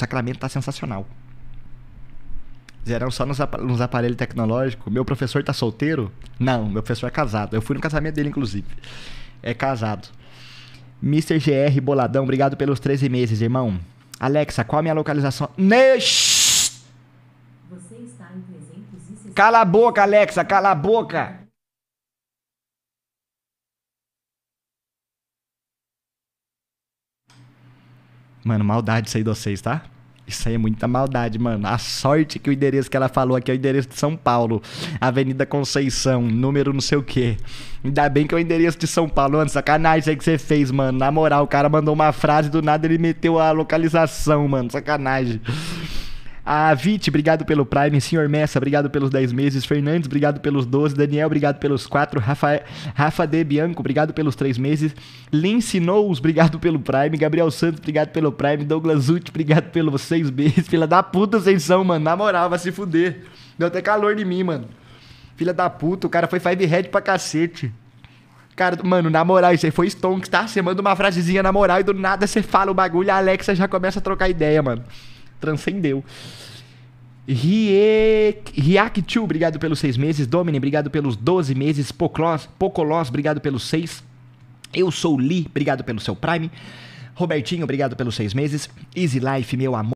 Sacramento tá sensacional. Zerão só nos, ap nos aparelhos tecnológicos. Meu professor tá solteiro? Não, meu professor é casado. Eu fui no casamento dele, inclusive. É casado. Mr. GR Boladão, obrigado pelos 13 meses, irmão. Alexa, qual a minha localização? Nesh! Você está em 360... Cala a boca, Alexa, cala a boca! Mano, maldade isso aí de vocês, tá? Isso aí é muita maldade, mano. A sorte que o endereço que ela falou aqui é o endereço de São Paulo, Avenida Conceição, número não sei o quê. Ainda bem que é o endereço de São Paulo, mano. Sacanagem isso aí que você fez, mano. Na moral, o cara mandou uma frase, do nada ele meteu a localização, mano. Sacanagem. A ah, Vit, obrigado pelo Prime. Senhor Messa, obrigado pelos 10 meses. Fernandes, obrigado pelos 12. Daniel, obrigado pelos 4. Rafa, Rafa D. Bianco, obrigado pelos 3 meses. Lince Nous, obrigado pelo Prime. Gabriel Santos, obrigado pelo Prime. Douglas Uti, obrigado pelos 6 meses. Filha da puta, vocês são, mano. Na moral, vai se fuder. Deu até calor de mim, mano. Filha da puta, o cara foi five head pra cacete. Cara, mano, na moral, isso aí foi Stonks, tá? Você manda uma frasezinha na moral e do nada você fala o bagulho, a Alexa já começa a trocar ideia, mano transcendeu. Riaktiu, obrigado pelos seis meses. Domini, obrigado pelos 12 meses. Poclos, Pocolos, obrigado pelos seis. Eu sou Li, obrigado pelo seu Prime. Robertinho, obrigado pelos seis meses. Easy Life, meu amor.